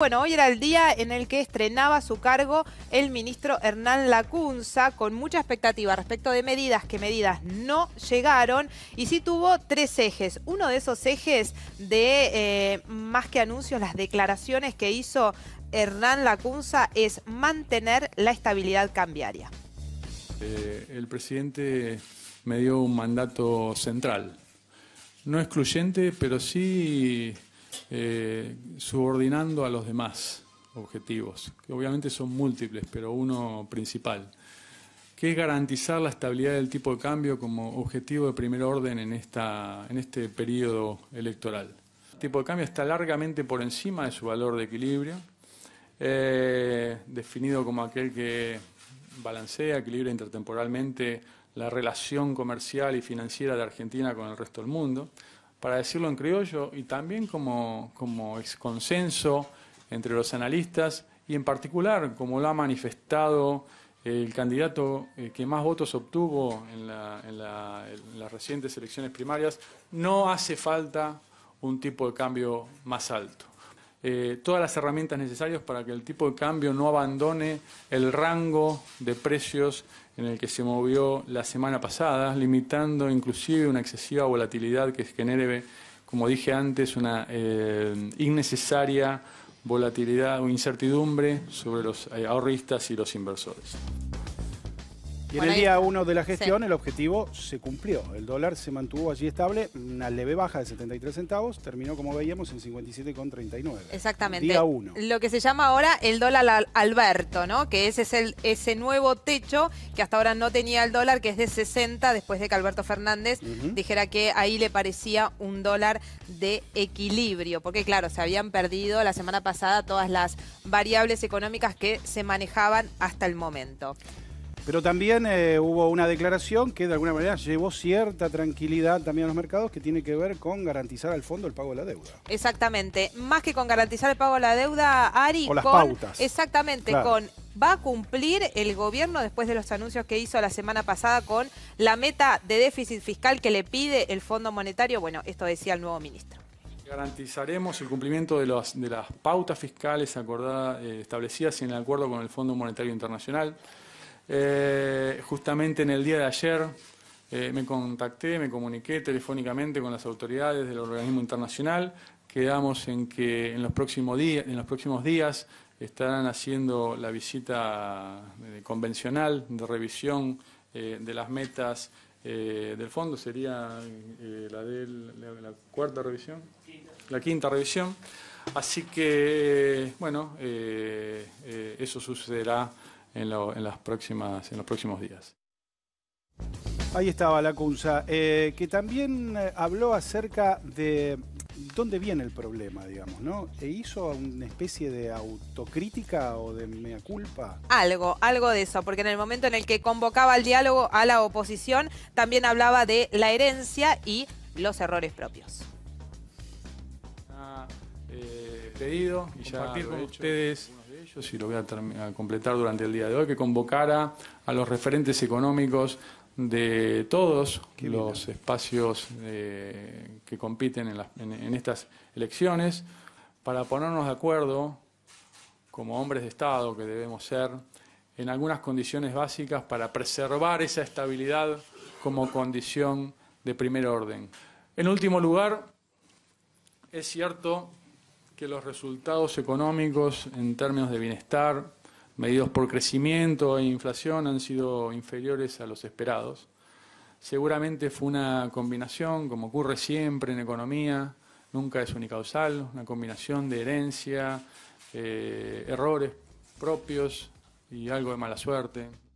Bueno, hoy era el día en el que estrenaba su cargo el ministro Hernán Lacunza, con mucha expectativa respecto de medidas, que medidas no llegaron, y sí tuvo tres ejes. Uno de esos ejes de, eh, más que anuncios, las declaraciones que hizo Hernán Lacunza es mantener la estabilidad cambiaria. Eh, el presidente me dio un mandato central, no excluyente, pero sí eh, subordinando a los demás objetivos, que obviamente son múltiples, pero uno principal, que es garantizar la estabilidad del tipo de cambio como objetivo de primer orden en, este periodo electoral. El tipo de cambio está largamente por encima de su valor de equilibrio, eh, definido como aquel que balancea, equilibra intertemporalmente la relación comercial y financiera de Argentina con el resto del mundo para decirlo en criollo, y también como, como ex consenso entre los analistas y en particular como lo ha manifestado el candidato eh, que más votos obtuvo en las recientes elecciones primarias, no hace falta un tipo de cambio más alto. Eh, todas las herramientas necesarias para que el tipo de cambio no abandone el rango de precios en el que se movió la semana pasada, limitando inclusive una excesiva volatilidad que genere, como dije antes, una eh, innecesaria volatilidad o incertidumbre sobre los eh, ahorristas y los inversores. Y en el día 1 de la gestión el objetivo se cumplió. El dólar se mantuvo allí estable, una leve baja de 73 centavos, terminó como veíamos en 57,39. Exactamente. Día 1. Lo que se llama ahora el dólar Alberto, ¿no? Que ese es el, ese nuevo techo que hasta ahora no tenía el dólar, que es de 60 después de que Alberto Fernández dijera que ahí le parecía un dólar de equilibrio. Porque claro, se habían perdido la semana pasada todas las variables económicas que se manejaban hasta el momento. Pero también eh, hubo una declaración que de alguna manera llevó cierta tranquilidad también a los mercados que tiene que ver con garantizar al fondo el pago de la deuda. Exactamente. Más que con garantizar el pago de la deuda, Ari... las pautas. Exactamente, con va a cumplir el gobierno después de los anuncios que hizo la semana pasada con la meta de déficit fiscal que le pide el Fondo Monetario. Bueno, esto decía el nuevo ministro. Garantizaremos el cumplimiento de, las pautas fiscales acordadas, eh, establecidas en el acuerdo con el Fondo Monetario Internacional. Eh, justamente en el día de ayer eh, me contacté, me comuniqué telefónicamente con las autoridades del organismo internacional. Quedamos en que en los próximos, días, en los próximos días estarán haciendo la visita eh, convencional de revisión eh, de las metas del fondo. Sería la la, cuarta revisión, la quinta revisión. Así que, bueno, eso sucederá en, las próximas, en los próximos días. Ahí estaba la Cunza, eh, que también eh, habló acerca de dónde viene el problema, digamos, ¿no? ¿E hizo una especie de autocrítica o de mea culpa? Algo, algo de eso, porque en el momento en el que convocaba al diálogo a la oposición, también hablaba de la herencia y los errores propios. Ah, eh, pedido y ya con ustedes yo sí lo voy a, completar durante el día de hoy, que convocara a los referentes económicos de todos los espacios eh, que compiten en, estas elecciones para ponernos de acuerdo, como hombres de Estado que debemos ser, en algunas condiciones básicas para preservar esa estabilidad como condición de primer orden. En último lugar, es cierto que los resultados económicos en términos de bienestar, medidos por crecimiento e inflación, han sido inferiores a los esperados. Seguramente fue una combinación, como ocurre siempre en economía, nunca es unicausal, una combinación de herencia, eh, errores propios y algo de mala suerte.